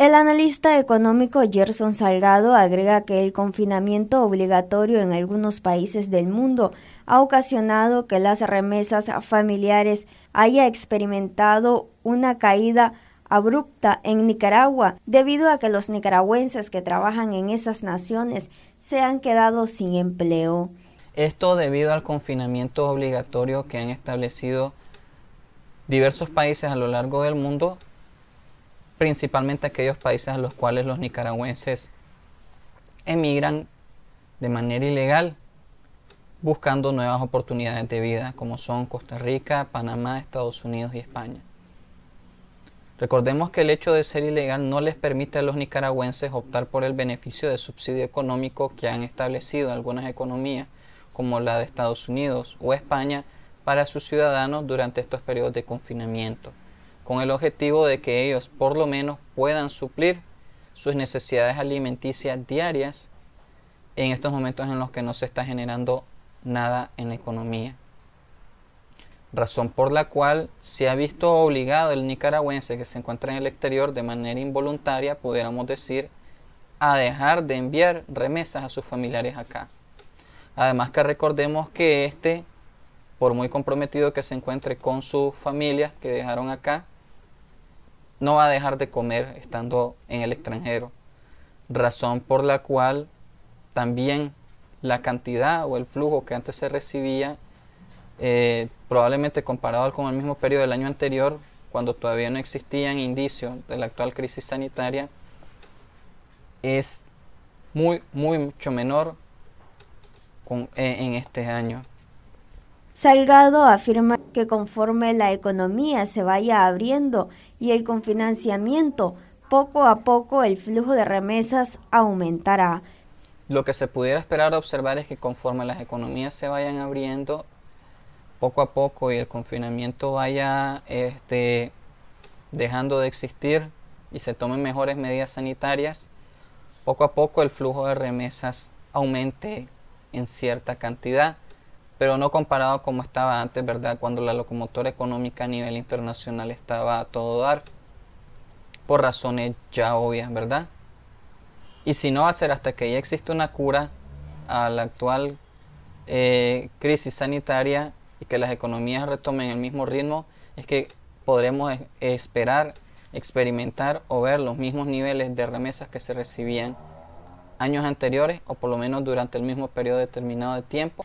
El analista económico Gerson Salgado agrega que el confinamiento obligatorio en algunos países del mundo ha ocasionado que las remesas familiares haya experimentado una caída abrupta en Nicaragua debido a que los nicaragüenses que trabajan en esas naciones se han quedado sin empleo. Esto debido al confinamiento obligatorio que han establecido diversos países a lo largo del mundo principalmente aquellos países a los cuales los nicaragüenses emigran de manera ilegal buscando nuevas oportunidades de vida, como son Costa Rica, Panamá, Estados Unidos y España. Recordemos que el hecho de ser ilegal no les permite a los nicaragüenses optar por el beneficio de subsidio económico que han establecido algunas economías, como la de Estados Unidos o España, para sus ciudadanos durante estos periodos de confinamiento con el objetivo de que ellos por lo menos puedan suplir sus necesidades alimenticias diarias en estos momentos en los que no se está generando nada en la economía. Razón por la cual se ha visto obligado el nicaragüense que se encuentra en el exterior de manera involuntaria, pudiéramos decir, a dejar de enviar remesas a sus familiares acá. Además que recordemos que este, por muy comprometido que se encuentre con sus familias que dejaron acá, no va a dejar de comer estando en el extranjero. Razón por la cual también la cantidad o el flujo que antes se recibía, eh, probablemente comparado con el mismo periodo del año anterior, cuando todavía no existían indicios de la actual crisis sanitaria, es muy, muy mucho menor eh, en este año. Salgado afirma que conforme la economía se vaya abriendo y el confinanciamiento, poco a poco el flujo de remesas aumentará. Lo que se pudiera esperar observar es que conforme las economías se vayan abriendo, poco a poco y el confinamiento vaya este, dejando de existir y se tomen mejores medidas sanitarias, poco a poco el flujo de remesas aumente en cierta cantidad pero no comparado como estaba antes, ¿verdad? Cuando la locomotora económica a nivel internacional estaba a todo dar, por razones ya obvias, ¿verdad? Y si no va a ser hasta que ya existe una cura a la actual eh, crisis sanitaria y que las economías retomen el mismo ritmo, es que podremos esperar, experimentar o ver los mismos niveles de remesas que se recibían años anteriores o por lo menos durante el mismo periodo determinado de tiempo